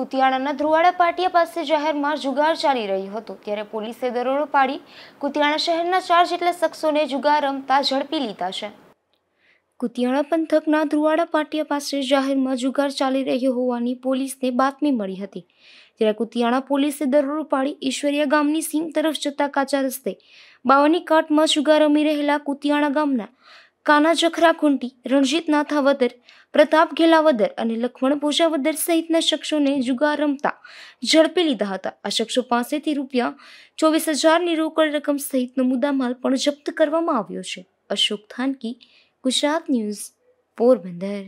કુતિયાણાના ધ્રુવાડા પાટિયા પાસે જાહેરમાં જુગાર ચાલી રહ્યો હતો ત્યારે પોલીસે દરોડો પાડી કુતિયાણા શહેરના ચાર જેટલા શખ્સોને જુગાર રમતા ઝડપી લીધા છે કુતિયાણા પંથકના ધ્રુવાડા પાટિયા પાસે જાહેરમાં જુગાર ચાલી રહ્યો હોવાની પોલીસને બાતમી મળી હતી ત્યારે કુતિયાણા પોલીસે દરોડો પાડી ઈશ્વરિયા ગામની સીમ તરફ જતા કાચા રસ્તે બાવાની કાટમાં જુગાર રમી રહેલા કુતિયાણા ગામના કાના જખરા ખુંટી રણજીત નાથાવદર પ્રતાપ ઘેલાવદર અને લખમણ ભોજાવદર સહિતના શખ્સોને જુગાર રમતા ઝડપી લીધા હતા આ શખ્સો પાસેથી રૂપિયા ચોવીસ હજારની રોકડ રકમ સહિતનો મુદ્દામાલ પણ જપ્ત કરવામાં આવ્યો છે અશોક થાનકી ગુજરાત ન્યૂઝ પોરબંદર